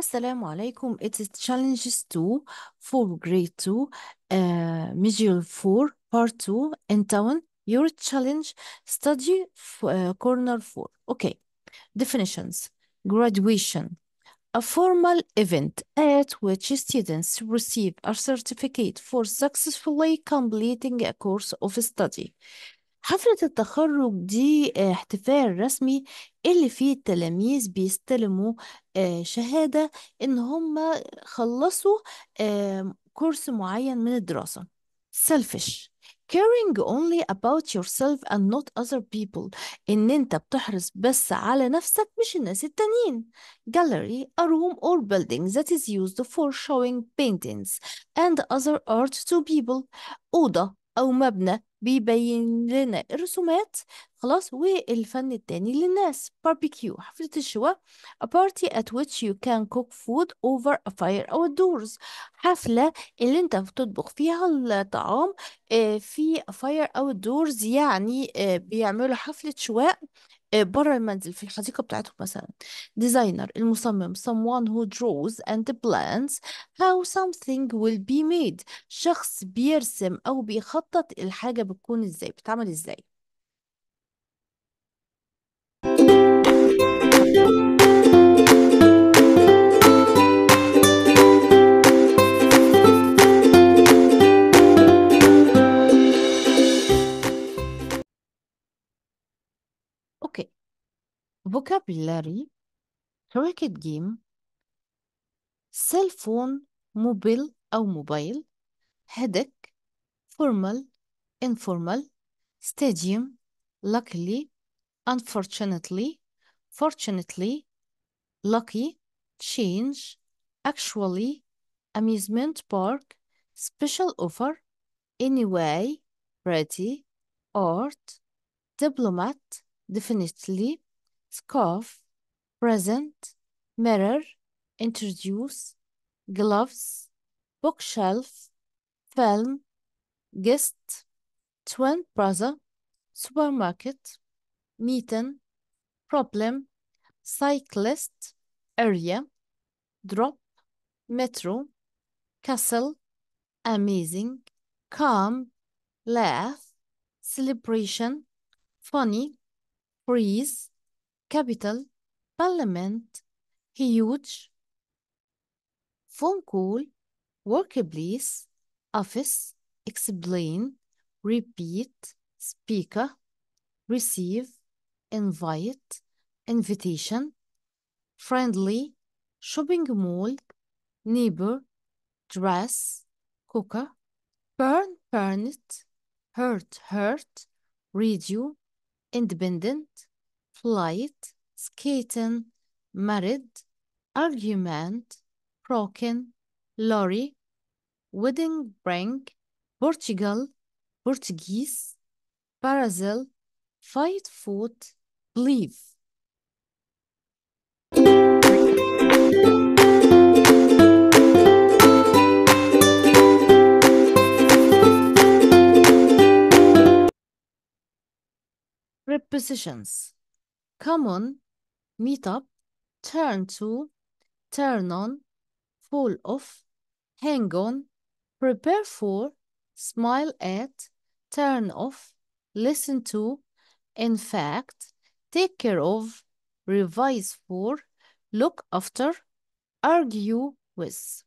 Assalamu alaikum. It is challenges 2 for grade 2, uh, module 4, part 2, in town. Your challenge study uh, corner 4. Okay. Definitions. Graduation. A formal event at which students receive a certificate for successfully completing a course of study. حفلة التخرج دي احتفال رسمي اللي فيه التلاميذ بيستلموا شهادة إن هم خلصوا كورس معين من الدراسة selfish caring only about yourself and not other people إن أنت بتحرص بس على نفسك مش الناس التانيين gallery a room or building that is used for showing paintings and other art to people أوضة أو مبنى بيبين لنا الرسومات خلاص والفن التاني للناس باربيكيو حفلة الشواء a party at which you can cook food over a fire outdoors حفلة اللي انت بتطبخ فيها الطعام آه، في fire outdoors يعني آه، بيعملوا حفلة شواء آه، بره المنزل في الحديقة بتاعتهم مثلا ديزاينر المصمم someone who draws and plans how something will be made شخص بيرسم أو بيخطط الحاجة بتكون ازاي بتعمل ازاي vocabulary, Rocket game, cell phone, mobile أو mobile. headache, formal, informal, stadium, luckily, unfortunately, fortunately, lucky, change, actually, amusement park, special offer, anyway, ready, art, diplomat, definitely, scarf, present, mirror, introduce, gloves, bookshelf, film, guest, twin brother, supermarket, meeting, problem, cyclist, area, drop, metro, castle, amazing, calm, laugh, celebration, funny, freeze, capital, parliament, huge, phone call, workplace, office, explain, repeat, speaker, receive, invite, invitation, friendly, shopping mall, neighbor, dress, cooker, burn, burn it, hurt, hurt, radio, independent, flight, skating, married, argument, broken, lorry, wedding ring, Portugal, Portuguese, Brazil, fight foot, believe. Prepositions common, meet up, turn to, turn on, fall off, hang on, prepare for, smile at, turn off, listen to, in fact, take care of, revise for, look after, argue with.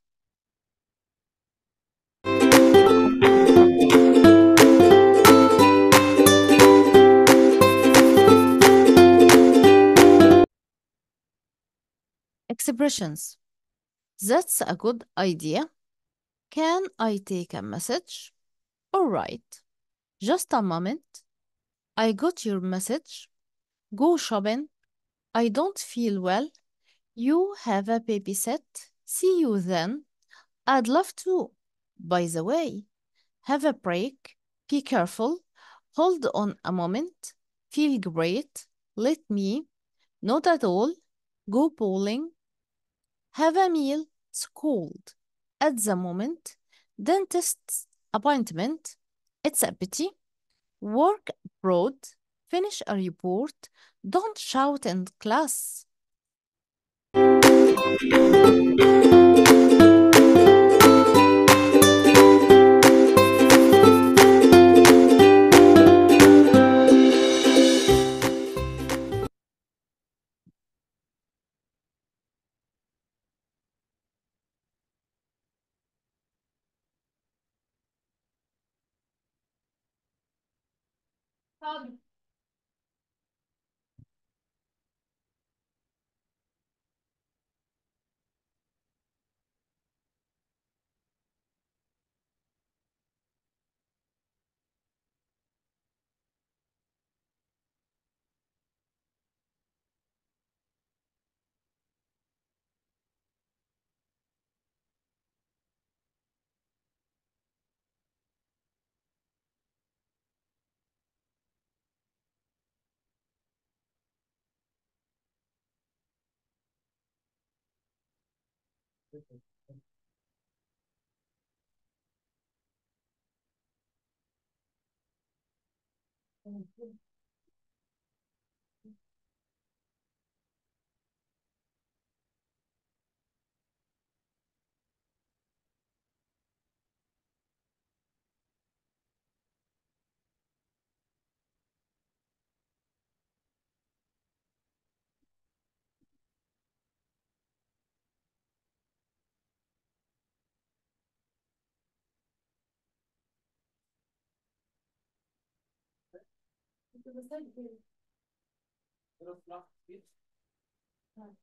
expressions. That's a good idea. Can I take a message? All right. Just a moment. I got your message. Go shopping. I don't feel well. You have a babysit. See you then. I'd love to. By the way, have a break. Be careful. Hold on a moment. Feel great. Let me. Not at all. Go bowling. Have a meal, it's cold. At the moment, dentist's appointment, it's a pity. Work abroad, finish a report, don't shout in class. Hug. Thank mm-hmm. you. Interessant. Wenn das flach geht's. Nein.